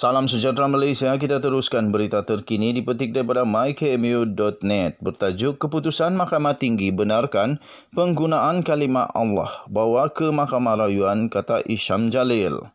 Salam sejahtera Malaysia. Kita teruskan berita terkini dipetik daripada mykmu.net bertajuk Keputusan Mahkamah Tinggi Benarkan Penggunaan Kalimah Allah Bawa ke Mahkamah Rayuan kata Isham Jalil.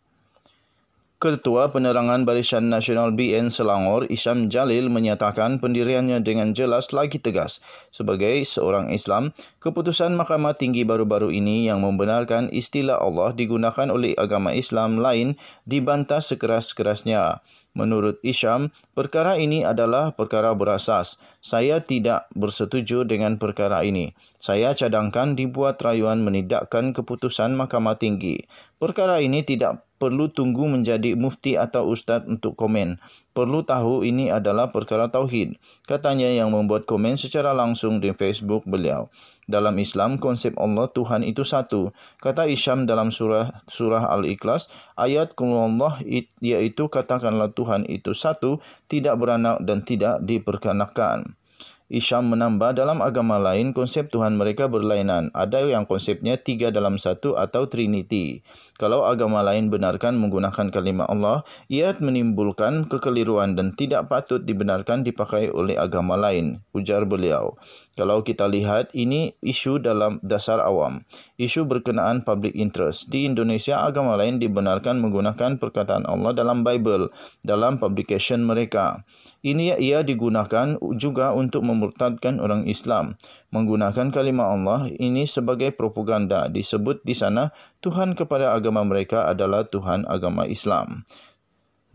Ketua Penerangan Barisan Nasional BN Selangor, Isham Jalil menyatakan pendiriannya dengan jelas lagi tegas. Sebagai seorang Islam, keputusan Mahkamah Tinggi baru-baru ini yang membenarkan istilah Allah digunakan oleh agama Islam lain dibantah sekeras-kerasnya. Menurut Isham, perkara ini adalah perkara berasas. Saya tidak bersetuju dengan perkara ini. Saya cadangkan dibuat rayuan menidakkan keputusan Mahkamah Tinggi. Perkara ini tidak perlu tunggu menjadi mufti atau ustaz untuk komen. Perlu tahu ini adalah perkara tauhid. Katanya yang membuat komen secara langsung di Facebook beliau. Dalam Islam, konsep Allah Tuhan itu satu. Kata Isyam dalam surah surah Al-Ikhlas, ayat Allah iaitu katakanlah Tuhan itu satu, tidak beranak dan tidak diperkanakan. Isham menambah dalam agama lain konsep Tuhan mereka berlainan. Ada yang konsepnya tiga dalam satu atau trinity. Kalau agama lain benarkan menggunakan kalimah Allah, ia menimbulkan kekeliruan dan tidak patut dibenarkan dipakai oleh agama lain, ujar beliau. Kalau kita lihat, ini isu dalam dasar awam. Isu berkenaan public interest. Di Indonesia, agama lain dibenarkan menggunakan perkataan Allah dalam Bible, dalam publication mereka. Ini ia digunakan juga untuk memurtadkan orang Islam. Menggunakan kalimah Allah ini sebagai propaganda disebut di sana Tuhan kepada agama mereka adalah Tuhan agama Islam.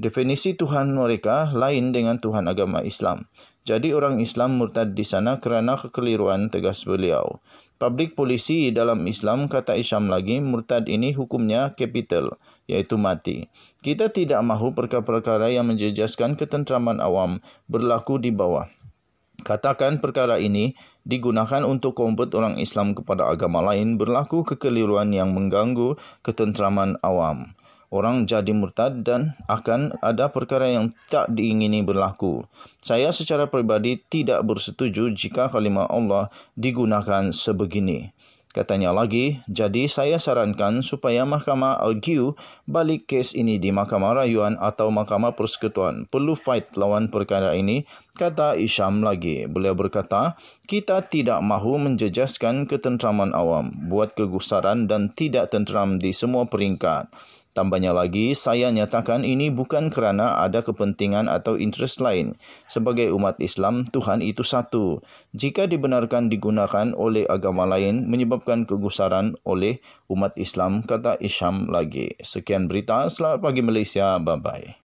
Definisi Tuhan mereka lain dengan Tuhan agama Islam. Jadi orang Islam murtad di sana kerana kekeliruan tegas beliau. Publik polisi dalam Islam kata Isham lagi murtad ini hukumnya capital iaitu mati. Kita tidak mahu perkara-perkara yang menjejaskan ketentraman awam berlaku di bawah. Katakan perkara ini digunakan untuk kompet orang Islam kepada agama lain berlaku kekeliruan yang mengganggu ketenteraman awam. Orang jadi murtad dan akan ada perkara yang tak diingini berlaku. Saya secara peribadi tidak bersetuju jika kalimah Allah digunakan sebegini. Katanya lagi, jadi saya sarankan supaya mahkamah argue balik kes ini di mahkamah rayuan atau mahkamah persekutuan perlu fight lawan perkara ini, kata Isham lagi. Beliau berkata, kita tidak mahu menjejaskan ketenteraman awam, buat kegusaran dan tidak tentram di semua peringkat. Tambahnya lagi, saya nyatakan ini bukan kerana ada kepentingan atau interest lain. Sebagai umat Islam, Tuhan itu satu. Jika dibenarkan digunakan oleh agama lain, menyebabkan kegusaran oleh umat Islam, kata Isham lagi. Sekian berita, selamat pagi Malaysia, bye-bye.